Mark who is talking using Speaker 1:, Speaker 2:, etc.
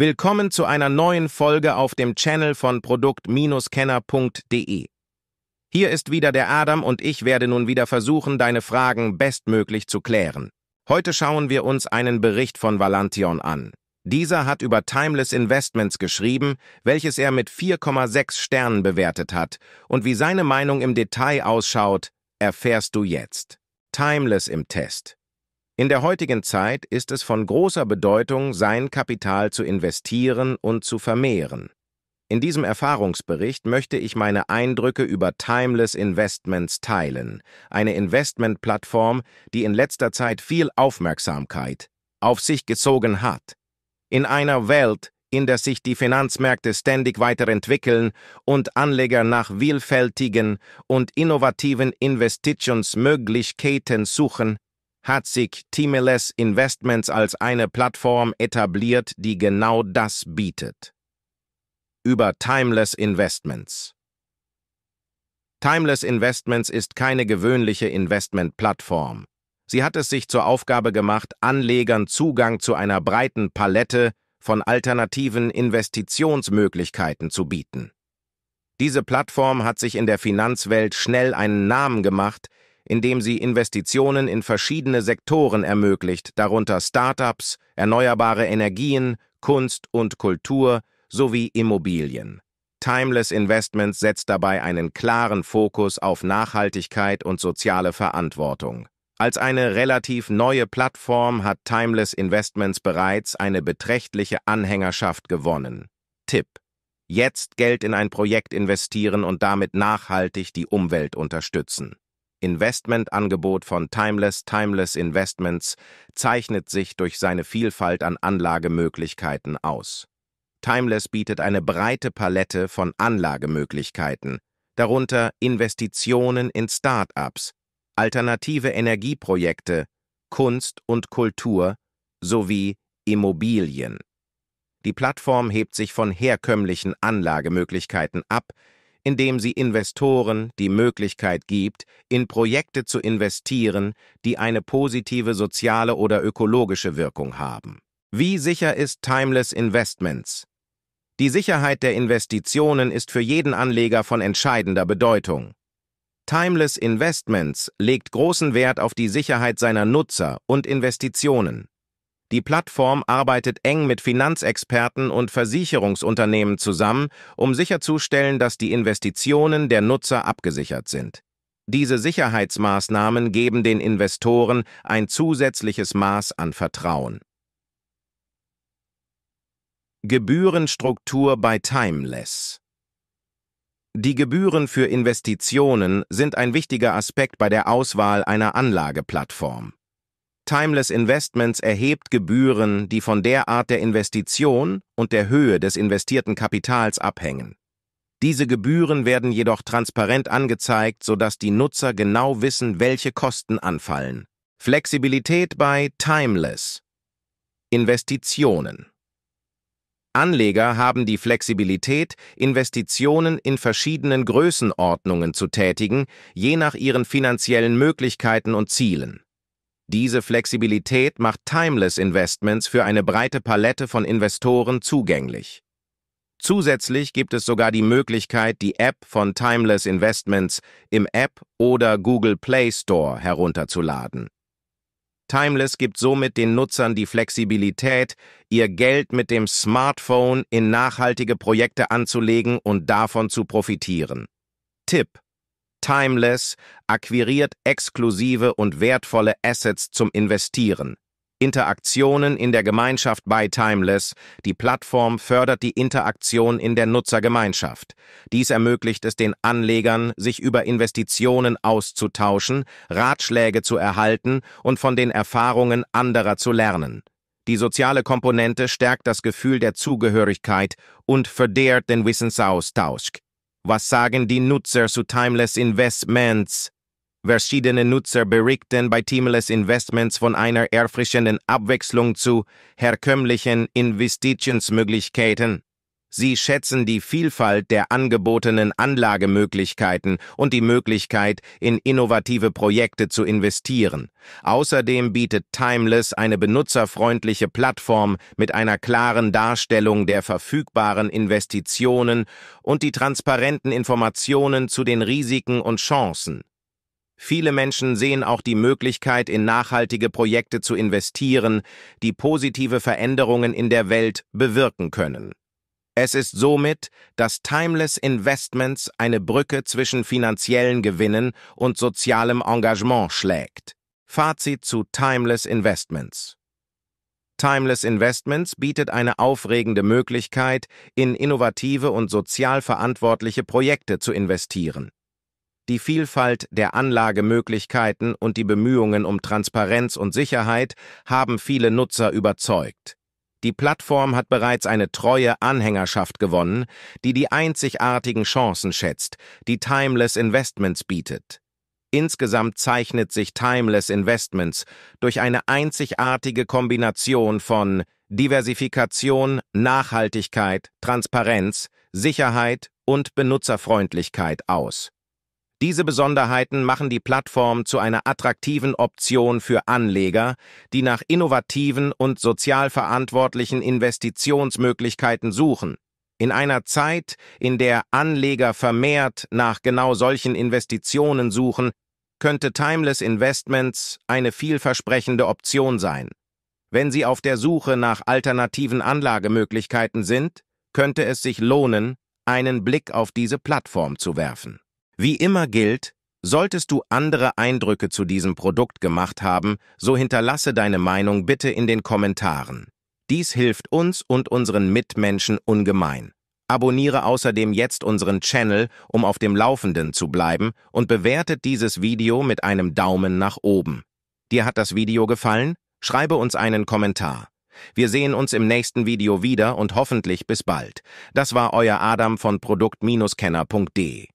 Speaker 1: Willkommen zu einer neuen Folge auf dem Channel von Produkt-Kenner.de. Hier ist wieder der Adam und ich werde nun wieder versuchen, deine Fragen bestmöglich zu klären. Heute schauen wir uns einen Bericht von Valantion an. Dieser hat über Timeless Investments geschrieben, welches er mit 4,6 Sternen bewertet hat, und wie seine Meinung im Detail ausschaut, erfährst du jetzt. Timeless im Test. In der heutigen Zeit ist es von großer Bedeutung, sein Kapital zu investieren und zu vermehren. In diesem Erfahrungsbericht möchte ich meine Eindrücke über Timeless Investments teilen, eine Investmentplattform, die in letzter Zeit viel Aufmerksamkeit auf sich gezogen hat. In einer Welt, in der sich die Finanzmärkte ständig weiterentwickeln und Anleger nach vielfältigen und innovativen Investitionsmöglichkeiten suchen, hat sich Timeles Investments als eine Plattform etabliert, die genau das bietet. Über Timeless Investments. Timeless Investments ist keine gewöhnliche Investmentplattform. Sie hat es sich zur Aufgabe gemacht, Anlegern Zugang zu einer breiten Palette von alternativen Investitionsmöglichkeiten zu bieten. Diese Plattform hat sich in der Finanzwelt schnell einen Namen gemacht, indem sie Investitionen in verschiedene Sektoren ermöglicht, darunter Start-ups, erneuerbare Energien, Kunst und Kultur sowie Immobilien. Timeless Investments setzt dabei einen klaren Fokus auf Nachhaltigkeit und soziale Verantwortung. Als eine relativ neue Plattform hat Timeless Investments bereits eine beträchtliche Anhängerschaft gewonnen. Tipp. Jetzt Geld in ein Projekt investieren und damit nachhaltig die Umwelt unterstützen. Investmentangebot von Timeless Timeless Investments zeichnet sich durch seine Vielfalt an Anlagemöglichkeiten aus. Timeless bietet eine breite Palette von Anlagemöglichkeiten, darunter Investitionen in Start-ups, alternative Energieprojekte, Kunst und Kultur sowie Immobilien. Die Plattform hebt sich von herkömmlichen Anlagemöglichkeiten ab, indem sie Investoren die Möglichkeit gibt, in Projekte zu investieren, die eine positive soziale oder ökologische Wirkung haben. Wie sicher ist Timeless Investments? Die Sicherheit der Investitionen ist für jeden Anleger von entscheidender Bedeutung. Timeless Investments legt großen Wert auf die Sicherheit seiner Nutzer und Investitionen. Die Plattform arbeitet eng mit Finanzexperten und Versicherungsunternehmen zusammen, um sicherzustellen, dass die Investitionen der Nutzer abgesichert sind. Diese Sicherheitsmaßnahmen geben den Investoren ein zusätzliches Maß an Vertrauen. Gebührenstruktur bei Timeless Die Gebühren für Investitionen sind ein wichtiger Aspekt bei der Auswahl einer Anlageplattform. Timeless Investments erhebt Gebühren, die von der Art der Investition und der Höhe des investierten Kapitals abhängen. Diese Gebühren werden jedoch transparent angezeigt, sodass die Nutzer genau wissen, welche Kosten anfallen. Flexibilität bei Timeless Investitionen Anleger haben die Flexibilität, Investitionen in verschiedenen Größenordnungen zu tätigen, je nach ihren finanziellen Möglichkeiten und Zielen. Diese Flexibilität macht Timeless Investments für eine breite Palette von Investoren zugänglich. Zusätzlich gibt es sogar die Möglichkeit, die App von Timeless Investments im App oder Google Play Store herunterzuladen. Timeless gibt somit den Nutzern die Flexibilität, ihr Geld mit dem Smartphone in nachhaltige Projekte anzulegen und davon zu profitieren. Tipp Timeless akquiriert exklusive und wertvolle Assets zum Investieren. Interaktionen in der Gemeinschaft bei Timeless. Die Plattform fördert die Interaktion in der Nutzergemeinschaft. Dies ermöglicht es den Anlegern, sich über Investitionen auszutauschen, Ratschläge zu erhalten und von den Erfahrungen anderer zu lernen. Die soziale Komponente stärkt das Gefühl der Zugehörigkeit und verdehrt den Wissensaustausch. Was sagen die Nutzer zu Timeless Investments? Verschiedene Nutzer berichten bei Timeless Investments von einer erfrischenden Abwechslung zu herkömmlichen Investitionsmöglichkeiten. Sie schätzen die Vielfalt der angebotenen Anlagemöglichkeiten und die Möglichkeit, in innovative Projekte zu investieren. Außerdem bietet Timeless eine benutzerfreundliche Plattform mit einer klaren Darstellung der verfügbaren Investitionen und die transparenten Informationen zu den Risiken und Chancen. Viele Menschen sehen auch die Möglichkeit, in nachhaltige Projekte zu investieren, die positive Veränderungen in der Welt bewirken können. Es ist somit, dass Timeless Investments eine Brücke zwischen finanziellen Gewinnen und sozialem Engagement schlägt. Fazit zu Timeless Investments. Timeless Investments bietet eine aufregende Möglichkeit, in innovative und sozial verantwortliche Projekte zu investieren. Die Vielfalt der Anlagemöglichkeiten und die Bemühungen um Transparenz und Sicherheit haben viele Nutzer überzeugt. Die Plattform hat bereits eine treue Anhängerschaft gewonnen, die die einzigartigen Chancen schätzt, die Timeless Investments bietet. Insgesamt zeichnet sich Timeless Investments durch eine einzigartige Kombination von Diversifikation, Nachhaltigkeit, Transparenz, Sicherheit und Benutzerfreundlichkeit aus. Diese Besonderheiten machen die Plattform zu einer attraktiven Option für Anleger, die nach innovativen und sozial verantwortlichen Investitionsmöglichkeiten suchen. In einer Zeit, in der Anleger vermehrt nach genau solchen Investitionen suchen, könnte Timeless Investments eine vielversprechende Option sein. Wenn Sie auf der Suche nach alternativen Anlagemöglichkeiten sind, könnte es sich lohnen, einen Blick auf diese Plattform zu werfen. Wie immer gilt, solltest du andere Eindrücke zu diesem Produkt gemacht haben, so hinterlasse deine Meinung bitte in den Kommentaren. Dies hilft uns und unseren Mitmenschen ungemein. Abonniere außerdem jetzt unseren Channel, um auf dem Laufenden zu bleiben und bewertet dieses Video mit einem Daumen nach oben. Dir hat das Video gefallen? Schreibe uns einen Kommentar. Wir sehen uns im nächsten Video wieder und hoffentlich bis bald. Das war euer Adam von produkt-kenner.de.